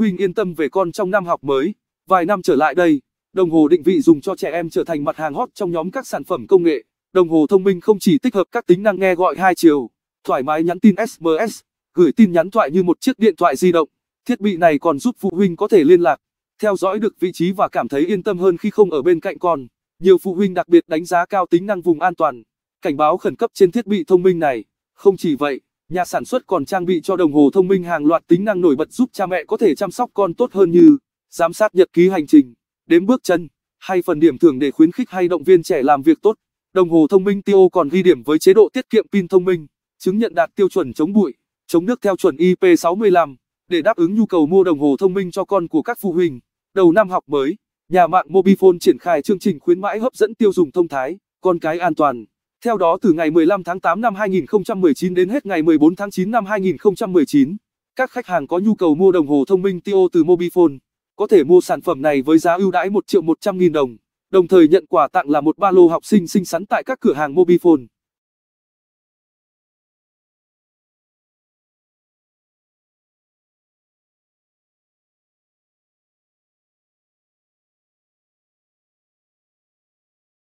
huynh yên tâm về con trong năm học mới. Vài năm trở lại đây, đồng hồ định vị dùng cho trẻ em trở thành mặt hàng hot trong nhóm các sản phẩm công nghệ. Đồng hồ thông minh không chỉ tích hợp các tính năng nghe gọi hai chiều, thoải mái nhắn tin SMS, gửi tin nhắn thoại như một chiếc điện thoại di động. Thiết bị này còn giúp phụ huynh có thể liên lạc, theo dõi được vị trí và cảm thấy yên tâm hơn khi không ở bên cạnh con. Nhiều phụ huynh đặc biệt đánh giá cao tính năng vùng an toàn, cảnh báo khẩn cấp trên thiết bị thông minh này. Không chỉ vậy, Nhà sản xuất còn trang bị cho đồng hồ thông minh hàng loạt tính năng nổi bật giúp cha mẹ có thể chăm sóc con tốt hơn như giám sát nhật ký hành trình, đếm bước chân, hay phần điểm thưởng để khuyến khích hay động viên trẻ làm việc tốt. Đồng hồ thông minh Tio còn ghi điểm với chế độ tiết kiệm pin thông minh, chứng nhận đạt tiêu chuẩn chống bụi, chống nước theo chuẩn IP65 để đáp ứng nhu cầu mua đồng hồ thông minh cho con của các phụ huynh. Đầu năm học mới, nhà mạng Mobifone triển khai chương trình khuyến mãi hấp dẫn tiêu dùng thông thái, con cái an toàn. Theo đó từ ngày 15 tháng 8 năm 2019 đến hết ngày 14 tháng 9 năm 2019, các khách hàng có nhu cầu mua đồng hồ thông minh Tio từ Mobifone có thể mua sản phẩm này với giá ưu đãi 1 triệu 100 nghìn đồng, đồng thời nhận quà tặng là một ba lô học sinh xinh xắn tại các cửa hàng Mobifone.